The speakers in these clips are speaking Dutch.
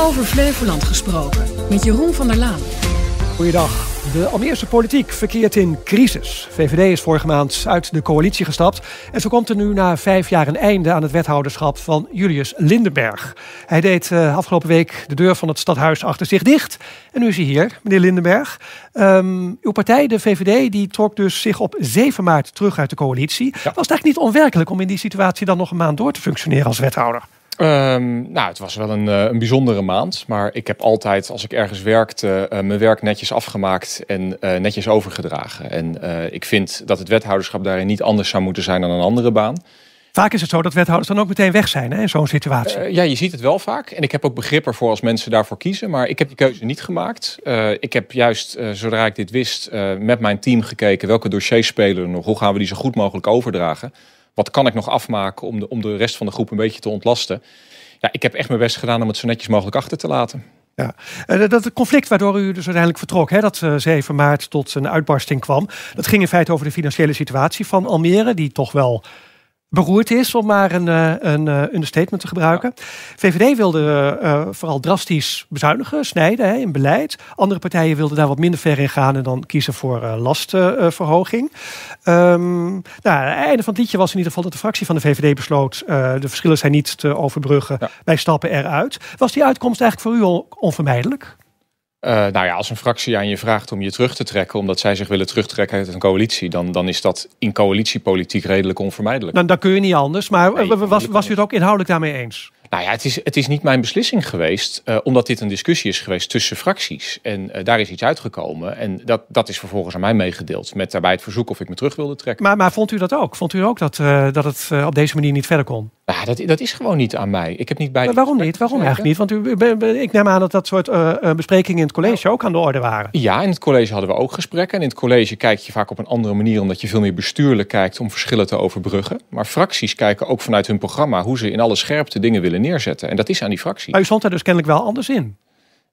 Over Flevoland gesproken met Jeroen van der Laan. Goeiedag. De Almeerse politiek verkeert in crisis. VVD is vorige maand uit de coalitie gestapt. En zo komt er nu na vijf jaar een einde aan het wethouderschap van Julius Lindenberg. Hij deed eh, afgelopen week de deur van het stadhuis achter zich dicht. En nu is hij hier, meneer Lindenberg. Ehm, uw partij, de VVD, die trok dus zich op 7 maart terug uit de coalitie. Was het eigenlijk niet onwerkelijk om in die situatie dan nog een maand door te functioneren als wethouder? Ehm, nou, het was wel een, eh, een bijzondere maand. Maar ik heb altijd, als ik ergens werkte, eh, mijn werk netjes afgemaakt en eh, netjes overgedragen. En ik vind dat het wethouderschap daarin niet anders zou moeten zijn dan een andere baan. Vaak is het zo dat wethouders dan ook meteen weg zijn hè, in zo'n situatie. ja, je ziet het wel vaak. En ik heb ook begrip ervoor als mensen daarvoor kiezen. Maar ik heb die keuze niet gemaakt. ik heb juist, zodra ik dit wist, met mijn team gekeken welke dossiers spelen er nog. Hoe gaan we die zo goed mogelijk overdragen? wat kan ik nog afmaken om de, om de rest van de groep een beetje te ontlasten. Ja, ik heb echt mijn best gedaan om het zo netjes mogelijk achter te laten. Ja. Eh, dat conflict waardoor u dus uiteindelijk vertrok, hè, dat 7 eh, maart tot een uitbarsting kwam, dat ging in feite over de financiële situatie van Almere, die toch wel beroerd is, om maar een, eh, een, een eh, understatement te gebruiken. VVD wilde eh, vooral drastisch bezuinigen, snijden hè, in beleid. Andere partijen wilden daar wat minder ver in gaan en dan kiezen voor uh, lastverhoging. Um, ehm, nou, het einde van het liedje was in ieder geval dat de fractie van de VVD besloot: de verschillen zijn niet te overbruggen, wij stappen eruit. Was die uitkomst eigenlijk voor u onvermijdelijk? Eh, nou ja, als een fractie aan je vraagt om je terug te trekken, omdat zij zich willen terugtrekken uit een coalitie, dan, dan is dat in coalitiepolitiek redelijk onvermijdelijk. Dan, dan kun je niet anders, maar was, was u het ook inhoudelijk daarmee eens? Nou ja, het is, het is niet mijn beslissing geweest, eh, omdat dit een discussie is geweest tussen fracties. En eh, daar is iets uitgekomen. En dat, dat is vervolgens aan mij meegedeeld, met daarbij het verzoek of ik me terug wilde trekken. Maar, maar vond u dat ook? Vond u ook dat, dat het op deze manier niet verder kon? Ja, ah, dat, dat, is gewoon niet aan mij. Ik heb niet bij. Maar waarom niet? Waarom eigenlijk niet? Want u, ik neem aan dat dat soort eh, eh, besprekingen in het college ook aan de orde waren. Ja, in het college hadden we ook gesprekken. En in het college kijk je vaak op een andere manier, omdat je veel meer bestuurlijk kijkt om verschillen te overbruggen. Maar fracties kijken ook vanuit hun programma hoe ze in alle scherpte dingen willen neerzetten. En dat is aan die fractie. Maar u stond daar dus kennelijk wel anders in.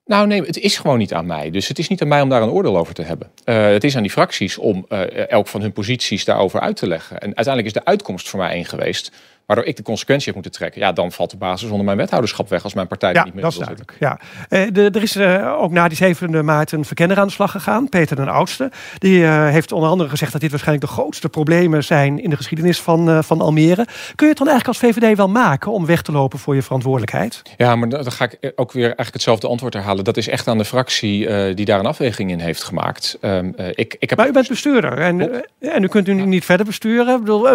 Nou nee, het is gewoon niet aan mij. Dus het is niet aan mij om daar een oordeel over te hebben. Eh, het is aan die fracties om elk van hun posities daarover uit te leggen. En uiteindelijk is de uitkomst voor mij één geweest waardoor ik de consequentie heb moeten trekken. Ja, dan valt de basis onder mijn wethouderschap weg als mijn partij ja, niet meer dat is duidelijk. Ja. Eh, er is eh, ook na die 7 maart een verkenner aan de slag gegaan, Peter den Oudste. Die eh, heeft onder andere gezegd dat dit waarschijnlijk de grootste problemen zijn in de geschiedenis van, van Almere. Kun je het dan eigenlijk als VVD wel maken om weg te lopen voor je verantwoordelijkheid? Ja, maar dan ga ik ook weer eigenlijk hetzelfde antwoord herhalen. Dat is echt aan de fractie die daar een afweging in heeft gemaakt. Ehm, ik, ik heb... Maar u bent bestuurder en, en u kunt u niet verder besturen. Ik bedoel,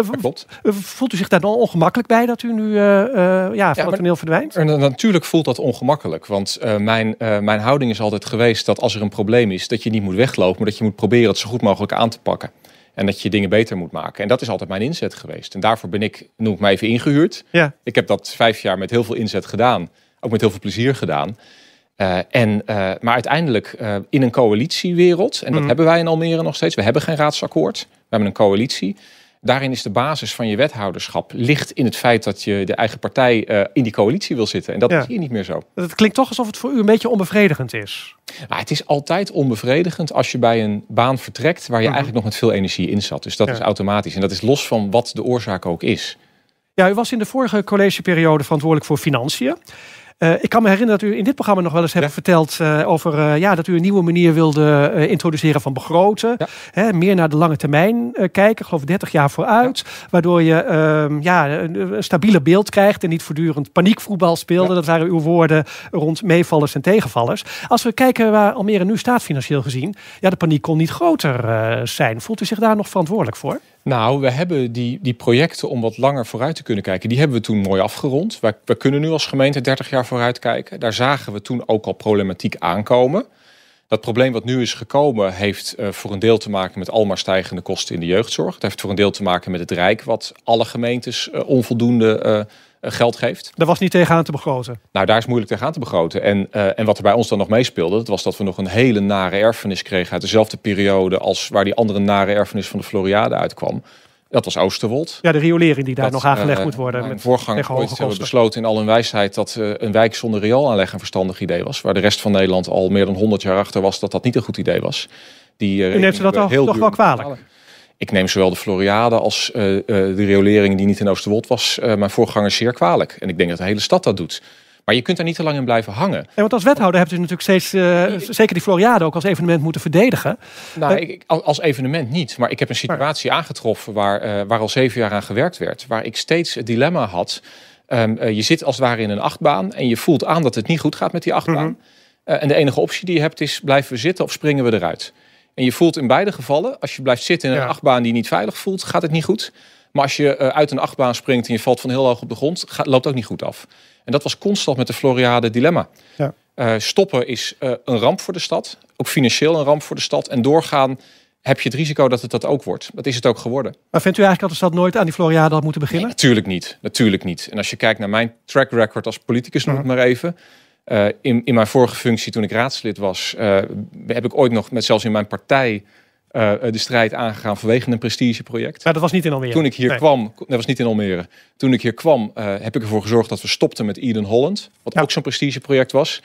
voelt u zich daar dan ongemakkelijk? makkelijk bij dat u nu uh, van ja, het toneel verdwijnt? natuurlijk voelt dat ongemakkelijk. Want eh, mijn, mijn houding is altijd geweest dat als er een probleem is, dat je niet moet weglopen, maar dat je moet proberen het zo goed mogelijk aan te pakken. En dat je dingen beter moet maken. En dat is altijd mijn inzet geweest. En daarvoor ben ik, noem ik mij even, ingehuurd. Ja. Ik heb dat vijf jaar met heel veel inzet gedaan. Ook met heel veel plezier gedaan. en, maar uiteindelijk in een coalitiewereld, en dat mhm. hebben wij in Almere nog steeds, we hebben geen raadsakkoord, we hebben een coalitie daarin is de basis van je wethouderschap ligt in het feit dat je de eigen partij eh, in die coalitie wil zitten. En dat is hier niet meer zo. Het klinkt toch alsof het voor u een beetje onbevredigend is. Maar nou, het is altijd onbevredigend als je bij een baan vertrekt waar je mhm. eigenlijk nog met veel energie in zat. Dus dat is automatisch. En dat is los van wat de oorzaak ook is. Ja, u was in de vorige collegeperiode verantwoordelijk voor financiën. Eh, ik kan me herinneren dat u in dit programma nog wel eens hebt verteld eh, over eh, ja, dat u een nieuwe manier wilde introduceren van begroten. Hè, meer naar de lange termijn kijken, ik 30 jaar vooruit. Waardoor je ehm, ja, een stabieler beeld krijgt en niet voortdurend paniekvoetbal speelde. Dat waren uw woorden rond meevallers en tegenvallers. Als we kijken waar Almere nu staat financieel gezien, ja, de paniek kon niet groter zijn. Voelt u zich daar nog verantwoordelijk voor? Nou, we hebben die, die projecten om wat langer vooruit te kunnen kijken. Die hebben we toen mooi afgerond. We, kunnen nu als gemeente 30 jaar vooruit kijken. Daar zagen we toen ook al problematiek aankomen. Dat probleem wat nu is gekomen heeft eh, voor een deel te maken met almaar stijgende kosten in de jeugdzorg. Het heeft voor een deel te maken met het Rijk, wat alle gemeentes eh, onvoldoende eh, eh, geld geeft. Daar was niet tegenaan te begroten? Nou, daar is moeilijk tegenaan te begroten. En, eh, en wat er bij ons dan nog meespeelde, dat was dat we nog een hele nare erfenis kregen uit dezelfde periode als waar die andere nare erfenis van de Floriade uitkwam. Dat was Oosterwold. Ja, de riolering die daar nog aangelegd eh, moet worden. Mijn met voorganger ooit besloten in al hun wijsheid dat een wijk zonder riool aanleggen een verstandig idee was. Waar de rest van Nederland al meer dan 100 jaar achter was dat dat niet een goed idee was. Die, uh, neemt ze dat al, toch wel kwalijk? Ik neem zowel de Floriade als eh, eh, de riolering die niet in Oosterwold was, eh, mijn voorganger zeer kwalijk. En ik denk dat de hele stad dat doet. Maar je kunt daar niet te lang in blijven hangen. En want als wethouder hebt u natuurlijk steeds, zeker die Floriade ook als evenement moeten verdedigen. Nou, ik, als evenement niet. Maar ik heb een situatie aangetroffen waar, waar al zeven jaar aan gewerkt werd. Waar ik steeds het dilemma had. Ehm, je zit als het ware in een achtbaan en je voelt aan dat het niet goed gaat met die achtbaan. Mhm. en de enige optie die je hebt is blijven we zitten of springen we eruit. En je voelt in beide gevallen, als je blijft zitten in een achtbaan die niet veilig voelt, gaat het niet goed. Maar als je eh, uit een achtbaan springt en je valt van heel hoog op de grond, gaat, loopt ook niet goed af. En dat was constant met de Floriade dilemma. Ja. Eh, stoppen is eh, een ramp voor de stad, ook financieel een ramp voor de stad. En doorgaan heb je het risico dat het dat ook wordt. Dat is het ook geworden. Maar vindt u eigenlijk dat de stad nooit aan die Floriade had moeten beginnen? natuurlijk niet, natuurlijk niet. En als je kijkt naar mijn track record als politicus, noem ik mhm. maar even eh, in, in mijn vorige functie, toen ik raadslid was, eh, heb ik ooit nog, met zelfs in mijn partij, eh, de strijd aangegaan vanwege een prestigeproject. Maar dat was niet in Almere. Toen ik hier kwam, dat was niet in Almere. Toen ik hier kwam, heb ik ervoor gezorgd dat we stopten met Eden Holland, wat ook zo'n prestigeproject was.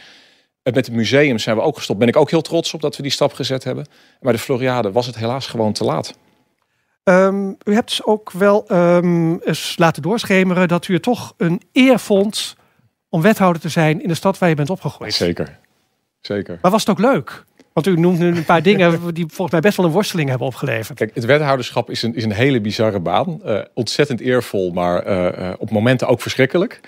Met het museum zijn we ook gestopt. Ben ik ook heel trots op dat we die stap gezet hebben. Maar de Floriade was het helaas gewoon te laat. Ehm, u hebt dus ook wel um, eens laten doorschemeren dat u het toch een eer vond om wethouder te zijn in de stad waar je bent opgegroeid. Zeker, zeker. Maar was het ook leuk? Want u noemt nu een paar dingen die volgens mij best wel een worsteling hebben opgeleverd. Kijk, het wethouderschap is een, is een hele bizarre baan. Eh, ontzettend eervol, maar eh, eh, op momenten ook verschrikkelijk.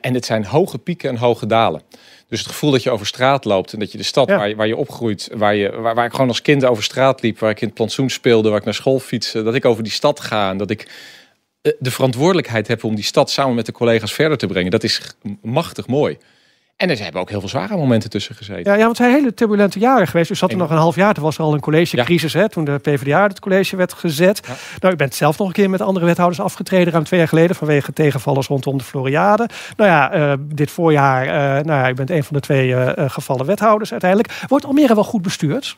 en het zijn hoge pieken en hoge dalen. Dus het gevoel dat je over straat loopt en dat je de stad waar, je, waar je opgroeit, waar, je, waar, waar, ik gewoon als kind over straat liep, waar ik in het plantsoen speelde, waar ik naar school fietste, dat ik over die stad ga en dat ik eh, de verantwoordelijkheid hebben om die stad samen met de collega's verder te brengen. Dat is machtig mooi. En er hebben ook heel veel zware momenten tussen gezeten. Ja, ja want het zijn hele turbulente jaren geweest. U zat er nog een half jaar. Toen was al een collegecrisis. Hè, toen de PvdA het college werd gezet. Nou, u bent zelf nog een keer met andere wethouders afgetreden. Ruim twee jaar geleden. Vanwege tegenvallers rondom de Floriade. Nou ja, eh, dit voorjaar. Eh, nou ja, u bent een van de twee gevallen wethouders uiteindelijk. Wordt Almere wel goed bestuurd?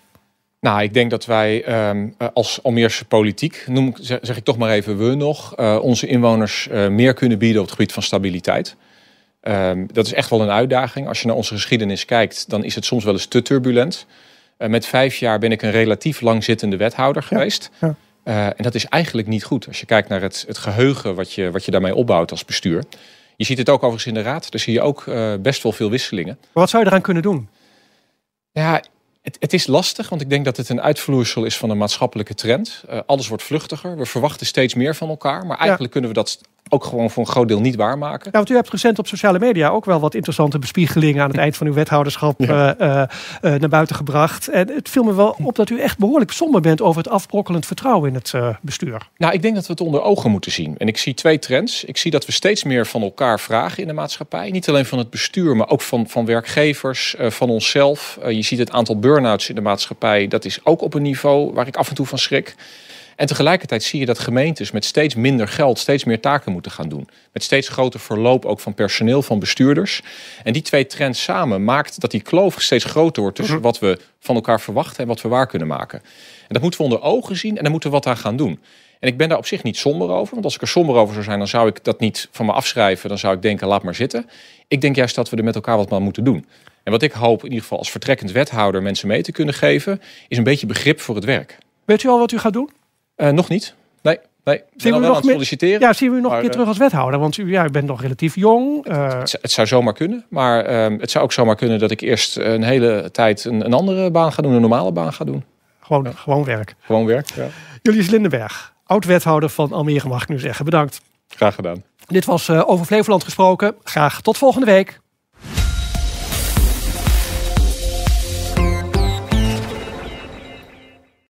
Nou, ik denk dat wij ehm, eh, als Almeerse politiek, noem, zeg ik toch maar even we nog, eh, onze inwoners eh, meer kunnen bieden op het gebied van stabiliteit. Ehm, dat is echt wel een uitdaging. Als je naar onze geschiedenis kijkt, dan is het soms wel eens te turbulent. met vijf jaar ben ik een relatief langzittende wethouder geweest. Ja, en dat is eigenlijk niet goed. Als je kijkt naar het, het geheugen wat je, wat je daarmee opbouwt als bestuur. Je ziet het ook overigens in de raad. Daar zie je ook best wel veel wisselingen. Maar wat zou je eraan kunnen doen? Ja, het, het, is lastig, want ik denk dat het een uitvloeisel is van een maatschappelijke trend. Eh, alles wordt vluchtiger. We verwachten steeds meer van elkaar. Maar eigenlijk kunnen we dat ook gewoon voor een groot deel niet waarmaken. Ja, want u hebt recent op sociale media ook wel wat interessante bespiegelingen aan het eind van uw wethouderschap eh, eh, eh, naar buiten gebracht. En het viel me wel op dat u echt behoorlijk somber bent over het afbrokkelend vertrouwen in het bestuur. Nou, ik denk dat we het onder ogen moeten zien. En ik zie twee trends. Ik zie dat we steeds meer van elkaar vragen in de maatschappij. Niet alleen van het bestuur, maar ook van, van werkgevers, van onszelf. je ziet het aantal burn-outs in de maatschappij. Dat is ook op een niveau waar ik af en toe van schrik. En tegelijkertijd zie je dat gemeentes met steeds minder geld steeds meer taken moeten gaan doen. Met steeds groter verloop ook van personeel, van bestuurders. En die twee trends samen maakt dat die kloof steeds groter wordt tussen mhm. wat we van elkaar verwachten en wat we waar kunnen maken. En dat moeten we onder ogen zien en daar moeten we wat aan gaan doen. En ik ben daar op zich niet somber over. Want als ik er somber over zou zijn, dan zou ik dat niet van me afschrijven. Dan zou ik denken, laat maar zitten. Ik denk juist dat we er met elkaar wat aan moeten doen. En wat ik hoop in ieder geval als vertrekkend wethouder mensen mee te kunnen geven, is een beetje begrip voor het werk. Weet u al wat u gaat doen? Eh, nog niet. Nee. Nee, zien we nog solliciteren. Ja, zien we u nog een keer eh, terug als wethouder? Want u, ja, u bent nog relatief jong. Eh. Het, zou zomaar kunnen. Maar ehm, het zou ook zomaar kunnen dat ik eerst een hele tijd een, een andere baan ga doen. Een normale baan ga doen. Gewoon, gewoon werk. Gewoon werk, ja. Julius Lindenberg, oud-wethouder van Almere mag ik nu zeggen. Bedankt. Graag gedaan. Dit was Over Flevoland gesproken. Graag tot volgende week.